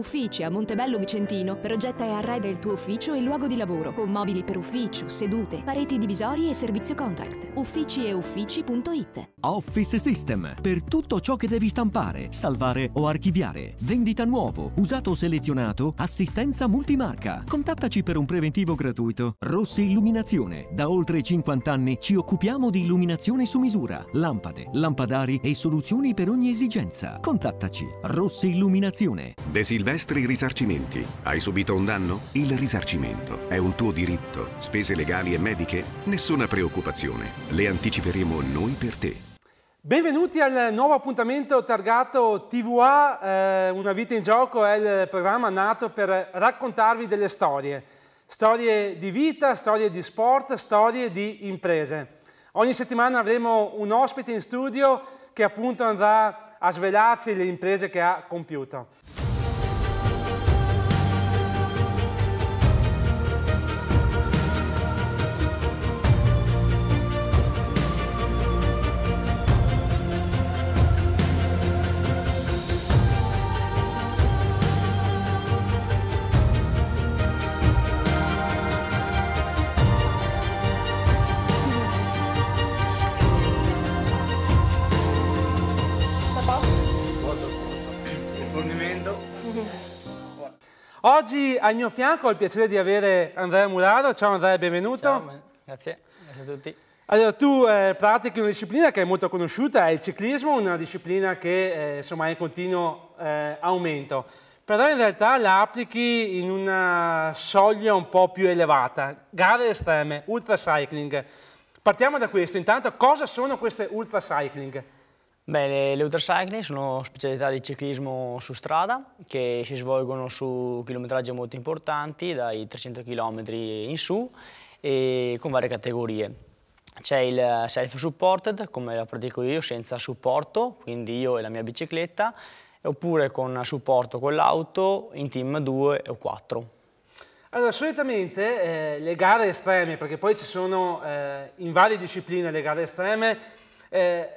Uffici a Montebello Vicentino progetta e arreda il tuo ufficio e luogo di lavoro con mobili per ufficio, sedute, pareti divisorie e servizio contract. Uffici e uffici.it Office System per tutto ciò che devi stampare, salvare o archiviare. Vendita nuovo, usato o selezionato, assistenza multimarca. Contattaci per un preventivo gratuito. Rossi Illuminazione. Da oltre 50 anni ci occupiamo di illuminazione su misura, lampade, lampadari e soluzioni per ogni esigenza. Contattaci. Rossi Illuminazione. De Silver Silvestri Risarcimenti. Hai subito un danno? Il risarcimento è un tuo diritto. Spese legali e mediche? Nessuna preoccupazione. Le anticiperemo noi per te. Benvenuti al nuovo appuntamento targato TVA, eh, Una vita in gioco è il programma nato per raccontarvi delle storie. Storie di vita, storie di sport, storie di imprese. Ogni settimana avremo un ospite in studio che appunto andrà a svelarci le imprese che ha compiuto. Oggi al mio fianco ho il piacere di avere Andrea Muraro. Ciao Andrea, benvenuto. Ciao, grazie. grazie a tutti. Allora, tu eh, pratichi una disciplina che è molto conosciuta, è il ciclismo, una disciplina che eh, insomma, è in continuo eh, aumento, però in realtà la applichi in una soglia un po' più elevata, gare estreme, ultra cycling. Partiamo da questo, intanto cosa sono queste ultra cycling? Beh, le, le ultracycling sono specialità di ciclismo su strada che si svolgono su chilometraggi molto importanti, dai 300 km in su e con varie categorie. C'è il self-supported, come la pratico io, senza supporto, quindi io e la mia bicicletta, oppure con supporto con l'auto in team 2 o 4. Allora, solitamente eh, le gare estreme, perché poi ci sono eh, in varie discipline le gare estreme, eh,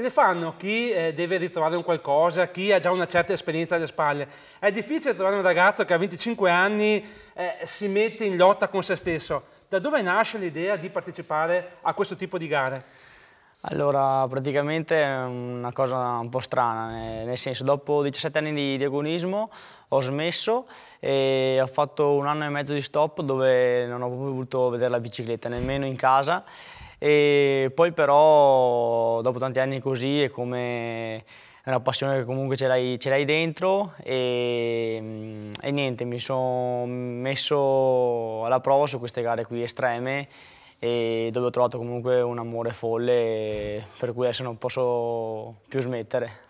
le fanno chi eh, deve ritrovare un qualcosa, chi ha già una certa esperienza alle spalle. È difficile trovare un ragazzo che a 25 anni eh, si mette in lotta con se stesso. Da dove nasce l'idea di partecipare a questo tipo di gare? Allora, praticamente è una cosa un po' strana, nel senso, dopo 17 anni di, di agonismo ho smesso e ho fatto un anno e mezzo di stop dove non ho proprio voluto vedere la bicicletta, nemmeno in casa e poi però dopo tanti anni così è come è una passione che comunque ce l'hai, dentro e, mm, e, niente, mi sono messo alla prova su queste gare qui estreme dove ho trovato comunque un amore folle per cui adesso non posso più smettere.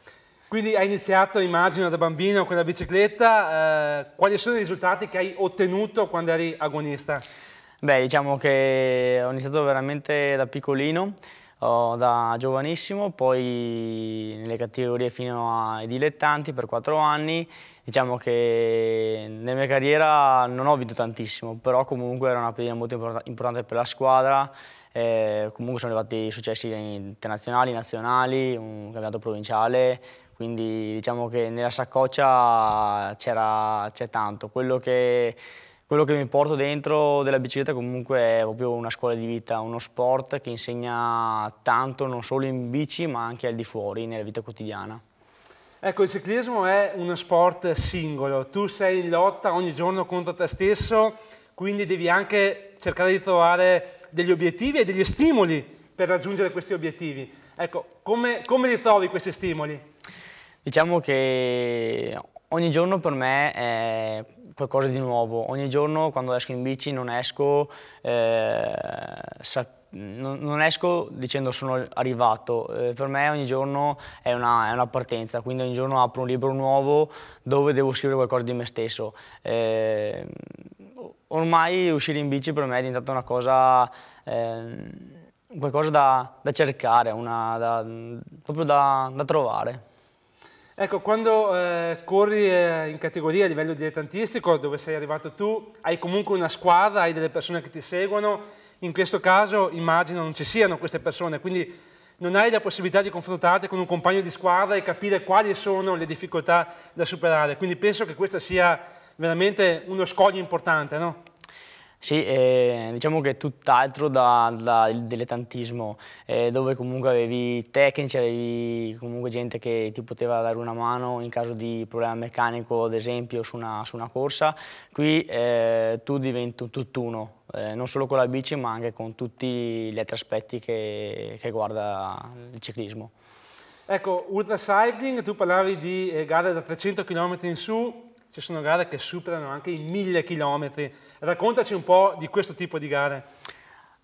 Quindi hai iniziato, immagino, da bambino con la bicicletta, eh, quali sono i risultati che hai ottenuto quando eri agonista? Beh, diciamo che ho iniziato veramente da piccolino, da giovanissimo, poi nelle categorie fino ai dilettanti per quattro anni. Diciamo che nella mia carriera non ho vinto tantissimo, però comunque era una pedina molto importante per la squadra. Eh, comunque sono arrivati successi internazionali, nazionali, un campionato provinciale, quindi diciamo che nella saccoccia c'è tanto. Quello che quello che mi porto dentro della bicicletta comunque è proprio una scuola di vita, uno sport che insegna tanto non solo in bici ma anche al di fuori, nella vita quotidiana. Ecco, il ciclismo è uno sport singolo, tu sei in lotta ogni giorno contro te stesso, quindi devi anche cercare di trovare degli obiettivi e degli stimoli per raggiungere questi obiettivi. Ecco, come, come li trovi questi stimoli? Diciamo che ogni giorno per me è qualcosa di nuovo, ogni giorno quando esco in bici non esco, eh, non, non esco dicendo sono arrivato, eh, per me ogni giorno è una, è una, partenza, quindi ogni giorno apro un libro nuovo dove devo scrivere qualcosa di me stesso. Eh, ormai uscire in bici per me è diventata una cosa, ehm, qualcosa da, da cercare, una, da, proprio da, da trovare. Ecco, quando eh, corri eh, in categoria a livello dilettantistico, dove sei arrivato tu, hai comunque una squadra, hai delle persone che ti seguono. In questo caso immagino non ci siano queste persone, quindi non hai la possibilità di confrontarti con un compagno di squadra e capire quali sono le difficoltà da superare. Quindi penso che questo sia veramente uno scoglio importante, no? Sì, eh, diciamo che è tutt'altro dal dilettantismo, eh, dove comunque avevi tecnici, avevi comunque gente che ti poteva dare una mano in caso di problema meccanico, ad esempio, su una, su una corsa. Qui eh, tu diventi tutt'uno, eh, non solo con la bici ma anche con tutti gli altri aspetti che, che guarda il ciclismo. Ecco, Ultra Cycling, tu parlavi di eh, gare da 300 km in su, ci sono gare che superano anche i mille chilometri. Raccontaci un po' di questo tipo di gare.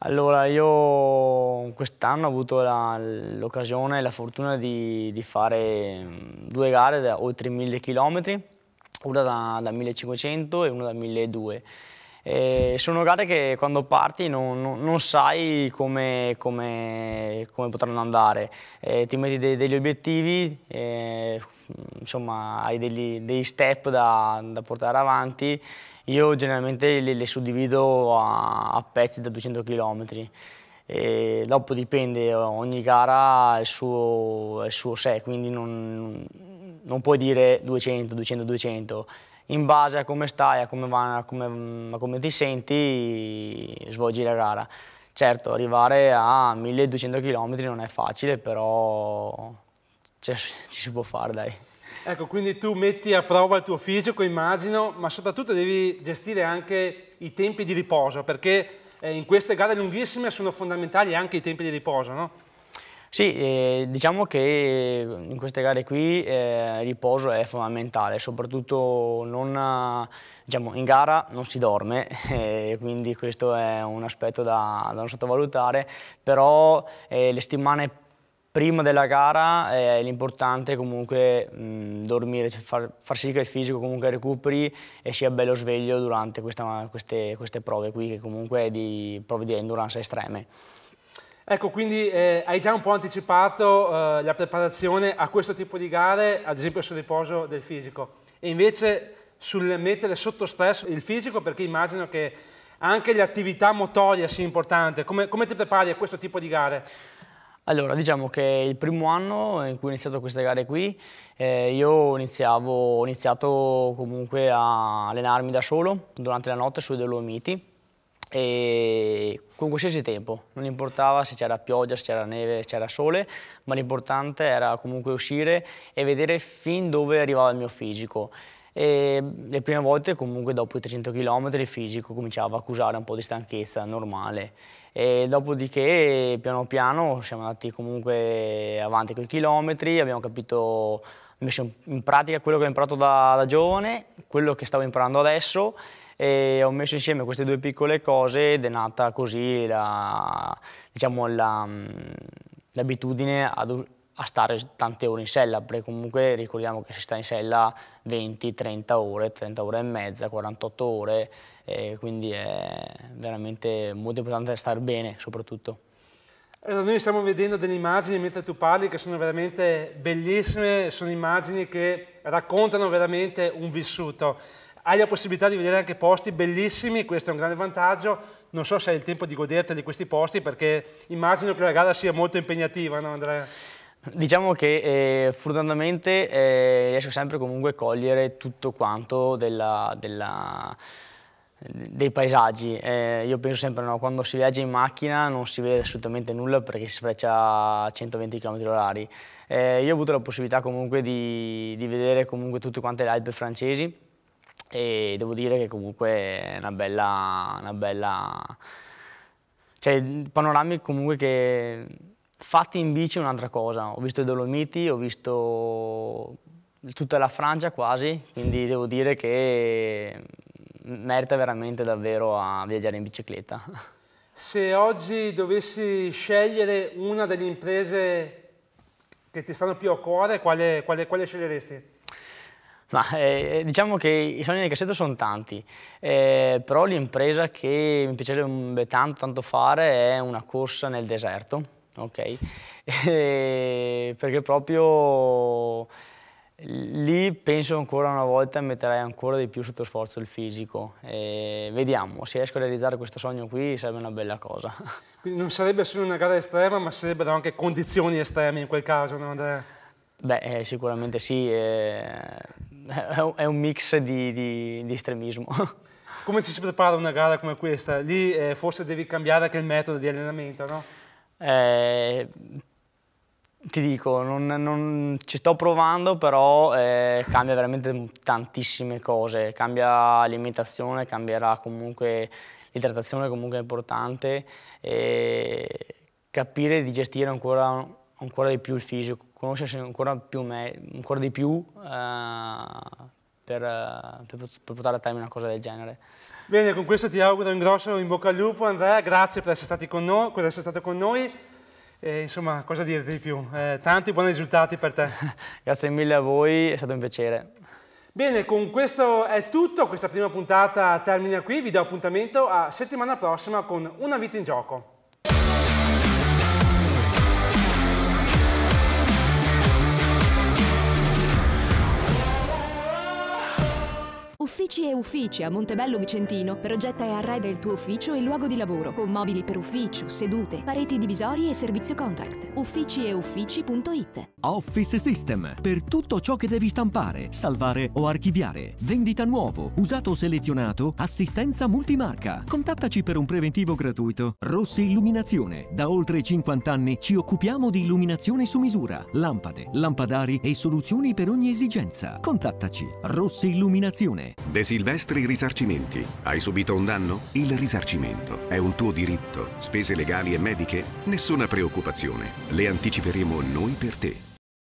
Allora, io quest'anno ho avuto l'occasione e la fortuna di, di, fare mm, due gare da oltre i mille chilometri, una da, da 1500 e una da 1200 e sono gare che quando parti non, non, non sai come, come, come, potranno andare, e ti metti de, degli obiettivi, e, insomma hai degli, degli step da, da, portare avanti, io generalmente le, le suddivido a, a, pezzi da 200 km. E dopo dipende, ogni gara ha il suo, il suo sé, quindi non, non puoi dire 200, 200, 200 in base a come stai, a come, va, a come, a come ti senti, svolgi la gara. Certo, arrivare a 1200 km non è facile, però cioè, ci si può fare, dai. Ecco, quindi tu metti a prova il tuo fisico, immagino, ma soprattutto devi gestire anche i tempi di riposo, perché eh, in queste gare lunghissime sono fondamentali anche i tempi di riposo, no? Sì, eh, diciamo che in queste gare qui eh, il riposo è fondamentale, soprattutto non, diciamo, in gara non si dorme, eh, quindi questo è un aspetto da, da non sottovalutare, però eh, le settimane prima della gara eh, è l'importante comunque mh, dormire, cioè far, far, sì che il fisico comunque recuperi e sia bello sveglio durante questa, queste, queste prove qui, che comunque è di prove di endurance estreme. Ecco, quindi eh, hai già un po' anticipato eh, la preparazione a questo tipo di gare, ad esempio sul riposo del fisico, e invece sul mettere sotto stress il fisico, perché immagino che anche l'attività motoria sia importante. Come, come ti prepari a questo tipo di gare? Allora, diciamo che il primo anno in cui ho iniziato queste gare qui, eh, io iniziavo, ho iniziato comunque a allenarmi da solo durante la notte sui Dolomiti e con qualsiasi tempo, non importava se c'era pioggia, se c'era neve, se c'era sole, ma l'importante era comunque uscire e vedere fin dove arrivava il mio fisico. E le prime volte comunque dopo i 300 km il fisico cominciava a accusare un po' di stanchezza normale e dopodiché piano piano siamo andati comunque avanti con i chilometri, abbiamo capito, messo in pratica quello che ho imparato da, da giovane, quello che stavo imparando adesso e ho messo insieme queste due piccole cose ed è nata così la, diciamo la, mm, l'abitudine ad, a stare tante ore in sella, perché comunque ricordiamo che si sta in sella 20, 30 ore, 30 ore e mezza, 48 ore, quindi è veramente molto importante stare bene soprattutto. Allora, noi stiamo vedendo delle immagini mentre tu parli che sono veramente bellissime, sono immagini che raccontano veramente un vissuto hai la possibilità di vedere anche posti bellissimi, questo è un grande vantaggio. Non so se hai il tempo di goderteli questi posti perché immagino che la gara sia molto impegnativa, no Andrea? Diciamo che eh, fortunatamente eh, riesco sempre comunque a cogliere tutto quanto della, della, dei paesaggi. Eh, io penso sempre no, quando si viaggia in macchina non si vede assolutamente nulla perché si freccia a 120 km h io ho avuto la possibilità comunque di, di vedere comunque tutte quante le Alpe francesi e devo dire che comunque è una bella, una bella cioè panorami comunque che fatti in bici è un'altra cosa, ho visto i Dolomiti, ho visto tutta la Francia quasi, quindi devo dire che merita veramente davvero a viaggiare in bicicletta. Se oggi dovessi scegliere una delle imprese che ti stanno più a cuore, quale, quale, quale sceglieresti? Ma eh, diciamo che i sogni di cassetto sono tanti, eh, però l'impresa che mi piacerebbe tanto, tanto fare è una corsa nel deserto, ok? Eh, perché proprio lì penso ancora una volta metterei ancora di più sotto sforzo il fisico. Eh, vediamo, se riesco a realizzare questo sogno qui sarebbe una bella cosa. Quindi non sarebbe solo una gara estrema, ma sarebbero anche condizioni estreme in quel caso, no Andrea? Beh, eh, sicuramente sì eh, è un mix di, di, di estremismo. Come ci si prepara una gara come questa? Lì eh, forse devi cambiare anche il metodo di allenamento, no? Eh, ti dico, non, non, ci sto provando, però eh, cambia veramente tantissime cose. Cambia alimentazione, cambierà comunque l'idratazione, comunque è importante. E capire di gestire ancora, ancora di più il fisico, conoscersi ancora, più me, ancora di più eh, per, eh, per, per portare a termine una cosa del genere. Bene, con questo ti auguro un grosso in bocca al lupo Andrea, grazie per essere, noi, per essere stato con noi. E, insomma, cosa dirti di più? Eh, tanti buoni risultati per te. grazie mille a voi, è stato un piacere. Bene, con questo è tutto, questa prima puntata termina qui, vi do appuntamento a settimana prossima con Una vita in gioco. Uffici e Uffici a Montebello Vicentino progetta e arreda il tuo ufficio e luogo di lavoro con mobili per ufficio, sedute, pareti divisorie e servizio contract. Uffici e Uffici.it Office System per tutto ciò che devi stampare, salvare o archiviare. Vendita nuovo, usato o selezionato, assistenza multimarca. Contattaci per un preventivo gratuito. Rossi Illuminazione. Da oltre 50 anni ci occupiamo di illuminazione su misura, lampade, lampadari e soluzioni per ogni esigenza. Contattaci. Rossi Illuminazione. Silvestri Risarcimenti. Hai subito un danno? Il risarcimento è un tuo diritto. Spese legali e mediche? Nessuna preoccupazione. Le anticiperemo noi per te.